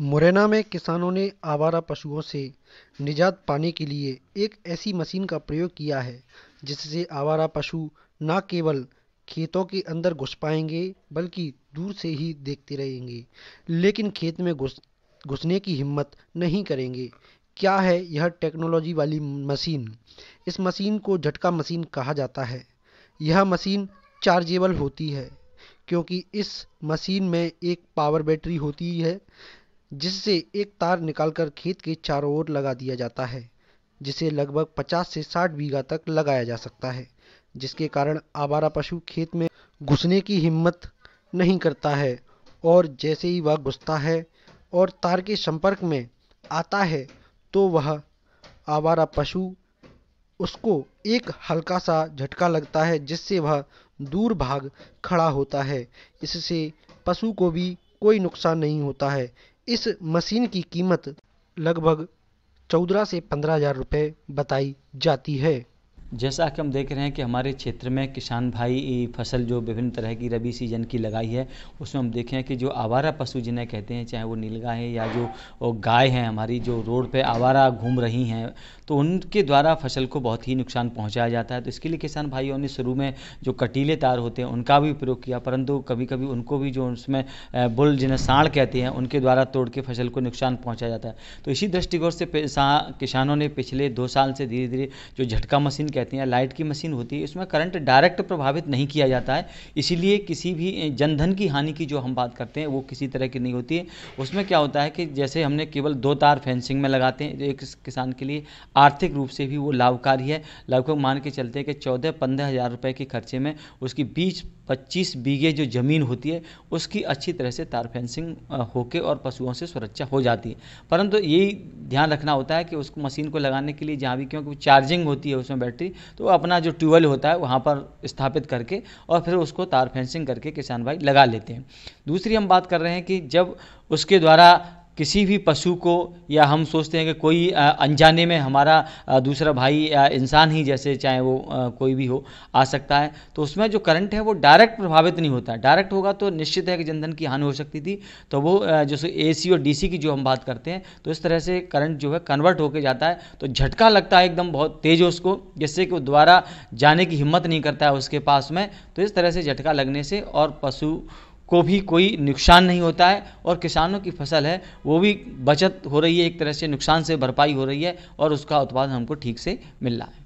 मुरैना में किसानों ने आवारा पशुओं से निजात पाने के लिए एक ऐसी मशीन का प्रयोग किया है जिससे आवारा पशु न केवल खेतों के अंदर घुस पाएंगे बल्कि दूर से ही देखते रहेंगे लेकिन खेत में घुस घुसने की हिम्मत नहीं करेंगे क्या है यह टेक्नोलॉजी वाली मशीन इस मशीन को झटका मशीन कहा जाता है यह मशीन चार्जेबल होती है क्योंकि इस मशीन में एक पावर बैटरी होती है जिससे एक तार निकालकर खेत के चारों ओर लगा दिया जाता है जिसे लगभग 50 से 60 बीघा तक लगाया जा सकता है जिसके कारण आवारा पशु खेत में घुसने की हिम्मत नहीं करता है और जैसे ही वह घुसता है और तार के संपर्क में आता है तो वह आवारा पशु उसको एक हल्का सा झटका लगता है जिससे वह दूर भाग खड़ा होता है इससे पशु को भी कोई नुकसान नहीं होता है इस मशीन की कीमत लगभग चौदह से पंद्रह हजार रुपये बताई जाती है जैसा कि हम देख रहे हैं कि हमारे क्षेत्र में किसान भाई फसल जो विभिन्न तरह की रबी सीजन की लगाई है उसमें हम देखें कि जो आवारा पशु जिन्हें कहते हैं चाहे वो नीलगा है या जो गाय हैं हमारी जो रोड पे आवारा घूम रही हैं तो उनके द्वारा फसल को बहुत ही नुकसान पहुंचाया जाता है तो इसके लिए किसान भाइयों ने शुरू में जो कटीले तार होते हैं उनका भी प्रयोग किया परंतु कभी कभी उनको भी जो उसमें बुल जिन्हें साण कहते हैं उनके द्वारा तोड़ के फसल को नुकसान पहुँचाया जाता है तो इसी दृष्टिकोण से किसानों ने पिछले दो साल से धीरे धीरे जो झटका मशीन कहते हैं लाइट की मशीन होती है इसमें करंट डायरेक्ट प्रभावित नहीं किया जाता है इसीलिए किसी भी जनधन की हानि की जो हम बात करते हैं वो किसी तरह की नहीं होती है उसमें क्या होता है कि जैसे हमने केवल दो तार फेंसिंग में लगाते हैं एक किसान के लिए आर्थिक रूप से भी वो लाभकारी है लगभग मान के चलते हैं कि चौदह पंद्रह हज़ार रुपये के खर्चे में उसकी बीस पच्चीस बीघे जो ज़मीन होती है उसकी अच्छी तरह से तार फेंसिंग होके और पशुओं से सुरक्षा हो जाती है परंतु यही ध्यान रखना होता है कि उसको मशीन को लगाने के लिए जहाँ भी क्योंकि चार्जिंग होती है उसमें बैटरी हुई तो अपना जो ट्यूबवेल होता है वहाँ पर स्थापित करके और फिर उसको तार फेंसिंग करके किसान भाई लगा लेते हैं दूसरी हम बात कर रहे हैं कि जब उसके द्वारा किसी भी पशु को या हम सोचते हैं कि कोई अनजाने में हमारा दूसरा भाई या इंसान ही जैसे चाहे वो कोई भी हो आ सकता है तो उसमें जो करंट है वो डायरेक्ट प्रभावित नहीं होता डायरेक्ट होगा तो निश्चित है कि जनधन की हानि हो सकती थी तो वो जैसे ए सी और डी की जो हम बात करते हैं तो इस तरह से करंट जो है कन्वर्ट होकर जाता है तो झटका लगता है एकदम बहुत तेज उसको जिससे कि वो दोबारा जाने की हिम्मत नहीं करता है उसके पास में तो इस तरह से झटका लगने से और पशु को भी कोई नुकसान नहीं होता है और किसानों की फसल है वो भी बचत हो रही है एक तरह से नुकसान से भरपाई हो रही है और उसका उत्पादन हमको ठीक से मिल रहा है